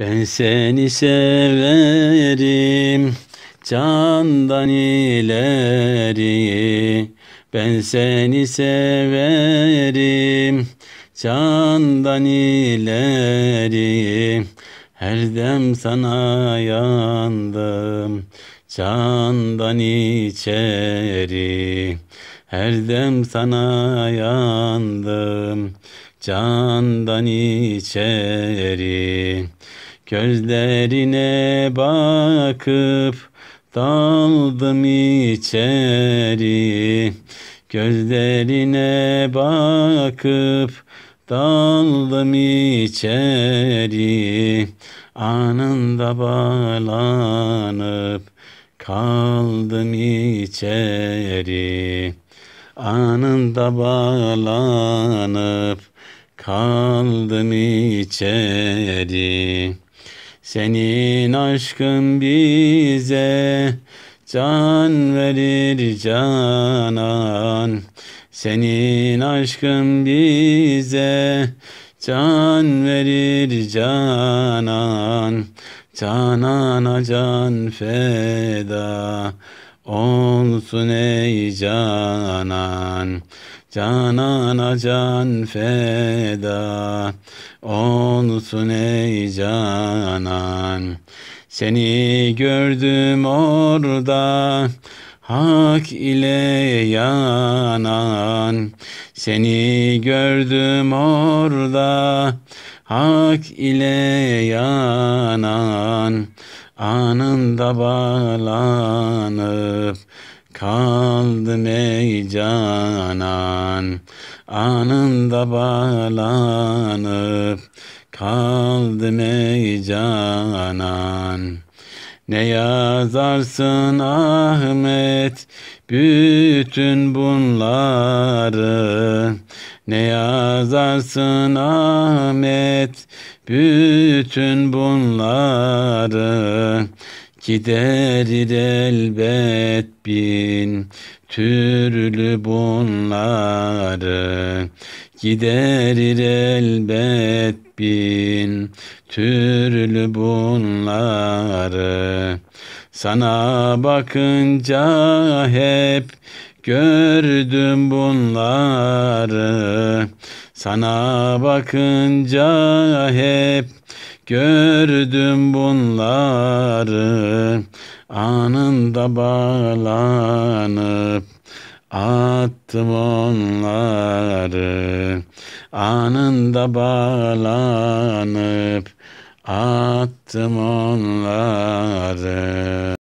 Ben seni severim candan ileri Ben seni severim candan ileri Her dem sana yandım candan içeri Her dem sana yandım candan içeri Gözlerine bakıp daldım içeri Gözlerine bakıp daldım içeri Anında bağlanıp kaldım içeri Anında bağlanıp kaldım içeri senin aşkın bize can verir canan. Senin aşkın bize can verir canan. Canana can feda olsun ey canan. Canana can feda olsun ey canan. Seni gördüm orada hak ile yanan. Seni gördüm orada hak ile yanan. Anında bağlanıp kaldım ey canan Anında bağlanıp kaldım ey canan ne yazarsın Ahmet bütün bunları Ne yazarsın Ahmet bütün bunları Giderir elbet bin türlü bunları Giderir elbet bin türlü bunları Sana bakınca hep gördüm bunları Sana bakınca hep Gördüm bunları anında bağlanıp Attım onları anında bağlanıp Attım onları